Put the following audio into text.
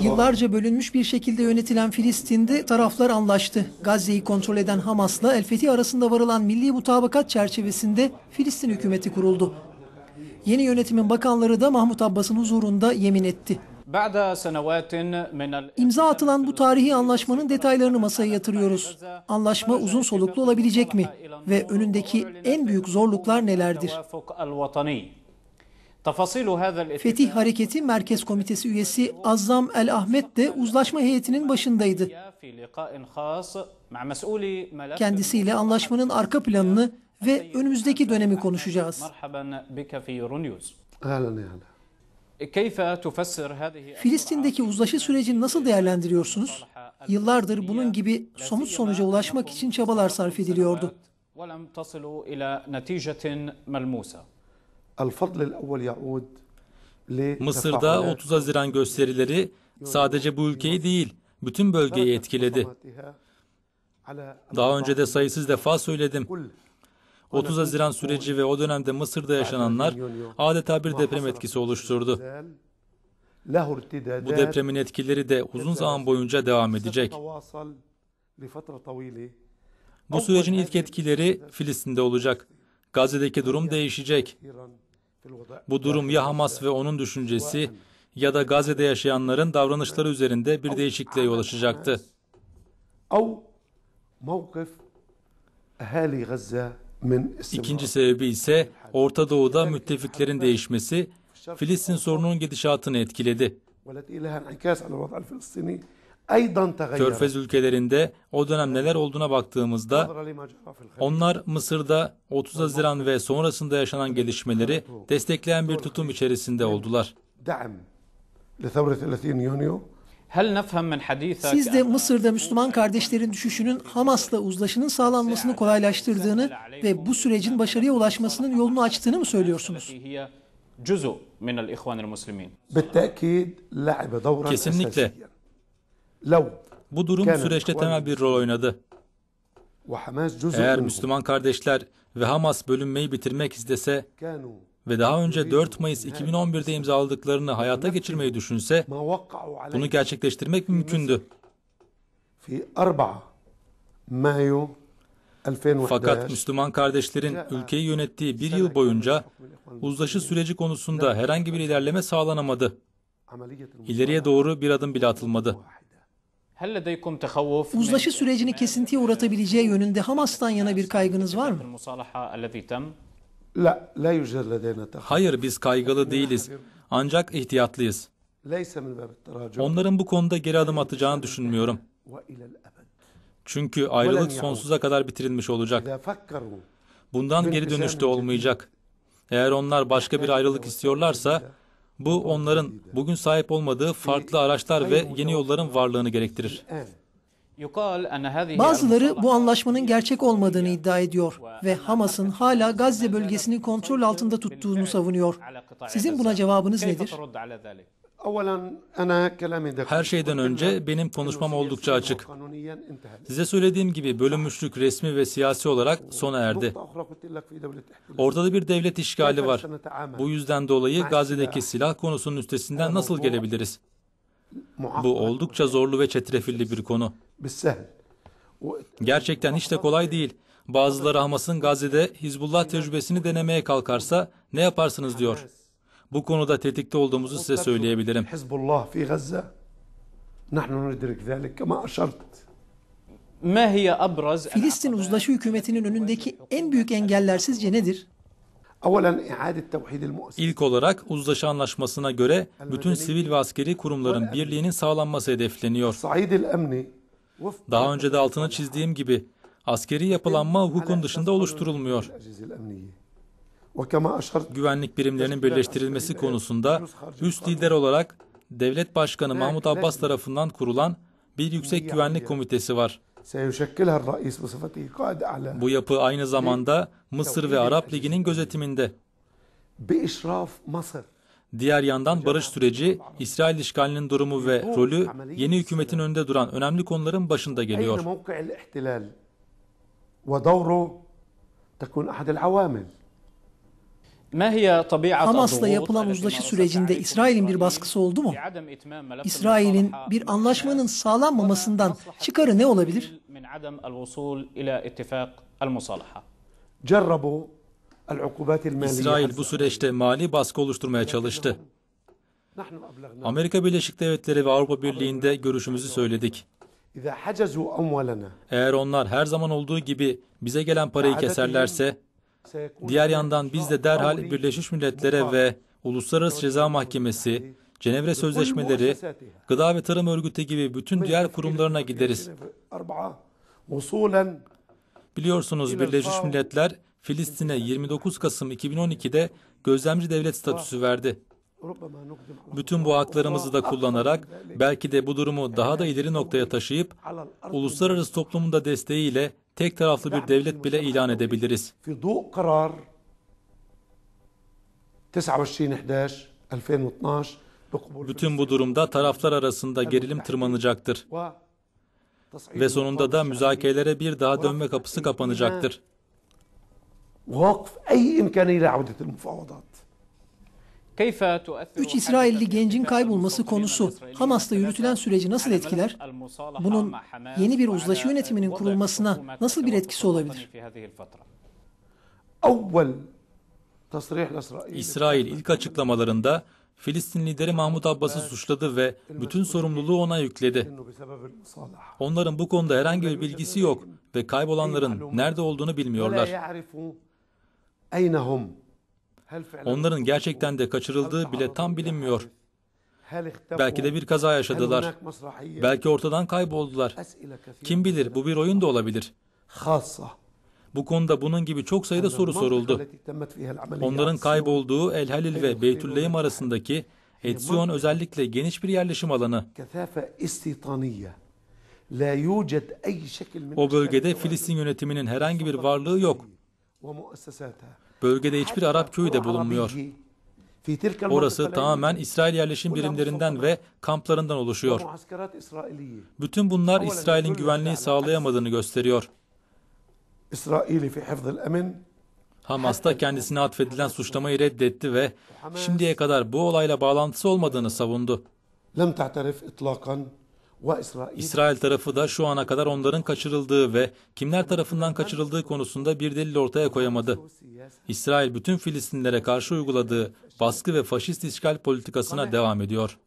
Yıllarca bölünmüş bir şekilde yönetilen Filistin'de taraflar anlaştı. Gazze'yi kontrol eden Hamas'la El Fetih arasında varılan milli mutabakat çerçevesinde Filistin hükümeti kuruldu. Yeni yönetimin bakanları da Mahmut Abbas'ın huzurunda yemin etti. İmza atılan bu tarihi anlaşmanın detaylarını masaya yatırıyoruz. Anlaşma uzun soluklu olabilecek mi? Ve önündeki en büyük zorluklar nelerdir? Fetih Hareketi Merkez Komitesi üyesi Azam El Ahmet de uzlaşma heyetinin başındaydı. Kendisiyle anlaşmanın arka planını ve önümüzdeki dönemi konuşacağız. E, Filistin'deki uzlaşı sürecini nasıl değerlendiriyorsunuz? Yıllardır bunun gibi somut sonuca ulaşmak için çabalar sarf ediliyordu. Mısır'da 30 Haziran gösterileri sadece bu ülkeyi değil, bütün bölgeyi etkiledi. Daha önce de sayısız defa söyledim. 30 Haziran süreci ve o dönemde Mısır'da yaşananlar adeta bir deprem etkisi oluşturdu. Bu depremin etkileri de uzun zaman boyunca devam edecek. Bu sürecin ilk etkileri Filistin'de olacak. Gazze'deki durum değişecek. Bu durum ya Hamas ve onun düşüncesi ya da Gazze'de yaşayanların davranışları üzerinde bir değişikliğe yol açacaktı. İkinci sebebi ise Orta Doğu'da müttefiklerin değişmesi Filistin sorununun gidişatını etkiledi. Körfez ülkelerinde o dönem neler olduğuna baktığımızda onlar Mısır'da 30 Haziran ve sonrasında yaşanan gelişmeleri destekleyen bir tutum içerisinde oldular. Siz de Mısır'da Müslüman kardeşlerin düşüşünün Hamas'la uzlaşının sağlanmasını kolaylaştırdığını ve bu sürecin başarıya ulaşmasının yolunu açtığını mı söylüyorsunuz? Kesinlikle bu durum süreçte temel bir rol oynadı. Eğer Müslüman kardeşler ve Hamas bölünmeyi bitirmek istese ve daha önce 4 Mayıs 2011'de imzaladıklarını hayata geçirmeyi düşünse bunu gerçekleştirmek mümkündü. Fakat Müslüman kardeşlerin ülkeyi yönettiği bir yıl boyunca uzlaşı süreci konusunda herhangi bir ilerleme sağlanamadı. İleriye doğru bir adım bile atılmadı. Uzlaşı sürecini kesintiye uğratabileceği yönünde Hamas'tan yana bir kaygınız var mı? Hayır biz kaygılı değiliz. Ancak ihtiyatlıyız. Onların bu konuda geri adım atacağını düşünmüyorum. Çünkü ayrılık sonsuza kadar bitirilmiş olacak. Bundan geri dönüş de olmayacak. Eğer onlar başka bir ayrılık istiyorlarsa bu onların bugün sahip olmadığı farklı araçlar ve yeni yolların varlığını gerektirir. Bazıları bu anlaşmanın gerçek olmadığını iddia ediyor ve Hamas'ın hala Gazze bölgesini kontrol altında tuttuğunu savunuyor. Sizin buna cevabınız nedir? Her şeyden önce benim konuşmam oldukça açık. Size söylediğim gibi bölünmüşlük resmi ve siyasi olarak sona erdi. Ortada bir devlet işgali var. Bu yüzden dolayı Gazze'deki silah konusunun üstesinden nasıl gelebiliriz? Bu oldukça zorlu ve çetrefilli bir konu. Gerçekten hiç de kolay değil. Bazıları Hamas'ın Gazze'de Hizbullah tecrübesini denemeye kalkarsa ne yaparsınız diyor. Bu konuda tetikte olduğumuzu size söyleyebilirim. Hizbullah fi Gazze. Nahnu nidrik zalik kama aşart. Filistin uzlaşı hükümetinin önündeki en büyük engeller sizce nedir? İlk olarak uzlaşı anlaşmasına göre bütün sivil ve askeri kurumların birliğinin sağlanması hedefleniyor. Daha önce de altına çizdiğim gibi askeri yapılanma hukukun dışında oluşturulmuyor. Güvenlik birimlerinin birleştirilmesi konusunda üst lider olarak Devlet Başkanı Mahmut Abbas tarafından kurulan bir yüksek güvenlik komitesi var. Bu yapı aynı zamanda Mısır ve Arap Ligi'nin gözetiminde. Diğer yandan barış süreci, İsrail işgalinin durumu ve rolü yeni hükümetin önünde duran önemli konuların başında geliyor. Hamas'la yapılan uzlaşı sürecinde İsrail'in bir baskısı oldu mu? İsrail'in bir anlaşmanın sağlanmamasından çıkarı ne olabilir? İsrail bu süreçte mali baskı oluşturmaya çalıştı. Amerika Birleşik Devletleri ve Avrupa Birliği'nde görüşümüzü söyledik. Eğer onlar her zaman olduğu gibi bize gelen parayı keserlerse Diğer yandan biz de derhal Birleşmiş Milletler'e ve Uluslararası Ceza Mahkemesi, Cenevre Sözleşmeleri, Gıda ve Tarım Örgütü gibi bütün diğer kurumlarına gideriz. Biliyorsunuz Birleşmiş Milletler Filistin'e 29 Kasım 2012'de gözlemci devlet statüsü verdi. Bütün bu haklarımızı da kullanarak belki de bu durumu daha da ileri noktaya taşıyıp uluslararası toplumun da desteğiyle tek taraflı bir devlet bile ilan edebiliriz. 29-11-2012 bütün bu durumda taraflar arasında gerilim tırmanacaktır. Ve sonunda da müzakerelere bir daha dönme kapısı kapanacaktır. ووقف أي إمكانية لعودة المفاوضات Üç İsrailli gencin kaybolması konusu Hamas'ta yürütülen süreci nasıl etkiler? Bunun yeni bir uzlaşı yönetiminin kurulmasına nasıl bir etkisi olabilir? İsrail ilk açıklamalarında Filistin lideri Mahmut Abbas'ı suçladı ve bütün sorumluluğu ona yükledi. Onların bu konuda herhangi bir bilgisi yok ve kaybolanların nerede olduğunu bilmiyorlar. Onların gerçekten de kaçırıldığı bile tam bilinmiyor. Belki de bir kaza yaşadılar. Belki ortadan kayboldular. Kim bilir bu bir oyun da olabilir. Bu konuda bunun gibi çok sayıda soru soruldu. Onların kaybolduğu El Halil ve Beytülleym arasındaki Etsiyon özellikle geniş bir yerleşim alanı. O bölgede Filistin yönetiminin herhangi bir varlığı yok. Bölgede hiçbir Arap köyü de bulunmuyor. Orası tamamen İsrail yerleşim birimlerinden ve kamplarından oluşuyor. Bütün bunlar İsrail'in güvenliği sağlayamadığını gösteriyor. Hamas da kendisine atfedilen suçlamayı reddetti ve şimdiye kadar bu olayla bağlantısı olmadığını savundu. İsrail tarafı da şu ana kadar onların kaçırıldığı ve kimler tarafından kaçırıldığı konusunda bir delil ortaya koyamadı. İsrail bütün Filistinlere karşı uyguladığı baskı ve faşist işgal politikasına devam ediyor.